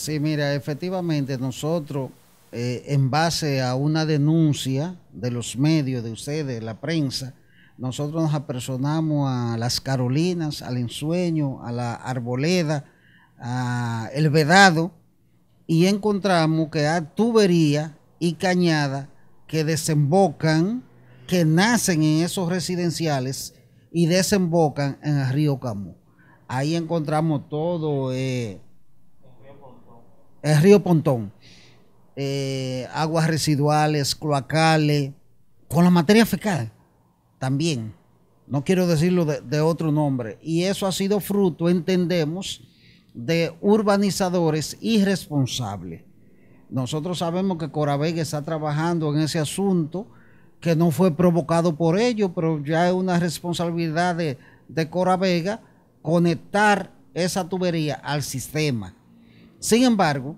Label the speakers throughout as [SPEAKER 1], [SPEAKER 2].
[SPEAKER 1] Sí, mira, efectivamente nosotros, eh, en base a una denuncia de los medios, de ustedes, la prensa, nosotros nos apersonamos a las Carolinas, al Ensueño, a la Arboleda, a El Vedado, y encontramos que hay tubería y cañada que desembocan, que nacen en esos residenciales y desembocan en el río Camú. Ahí encontramos todo. Eh, el río Pontón, eh, aguas residuales, cloacales, con la materia fecal también. No quiero decirlo de, otro nombre. Y eso ha sido fruto, entendemos, de urbanizadores irresponsables. Nosotros sabemos que Coravega está trabajando en ese asunto, que no fue provocado por ello, pero ya es una responsabilidad de, de Coravega conectar esa tubería al sistema sin embargo,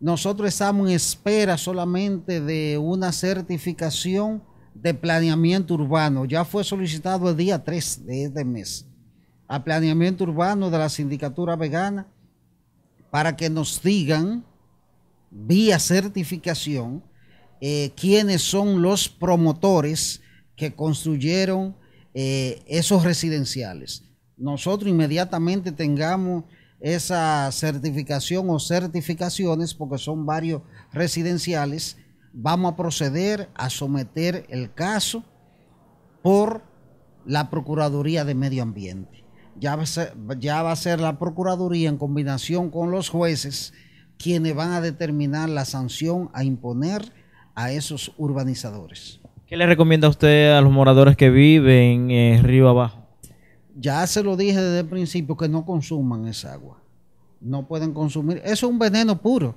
[SPEAKER 1] nosotros estamos en espera solamente de una certificación de planeamiento urbano. Ya fue solicitado el día 3 de este mes a planeamiento urbano de la sindicatura vegana para que nos digan vía certificación eh, quiénes son los promotores que construyeron eh, esos residenciales. Nosotros inmediatamente tengamos esa certificación o certificaciones, porque son varios residenciales, vamos a proceder a someter el caso por la Procuraduría de Medio Ambiente. Ya va, a ser, ya va a ser, la Procuraduría en combinación con los jueces quienes van a determinar la sanción a imponer a esos urbanizadores. ¿Qué le recomienda a usted a los moradores que viven en Río Abajo? Ya se lo dije desde el principio que no consuman esa agua. No pueden consumir. Eso es un veneno puro.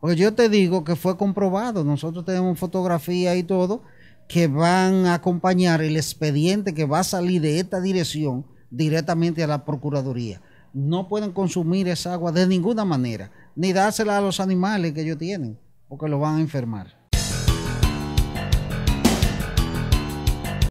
[SPEAKER 1] Porque yo te digo que fue comprobado. Nosotros tenemos fotografía y todo que van a acompañar el expediente que va a salir de esta dirección directamente a la Procuraduría. No pueden consumir esa agua de ninguna manera, ni dársela a los animales que ellos tienen, porque lo van a enfermar.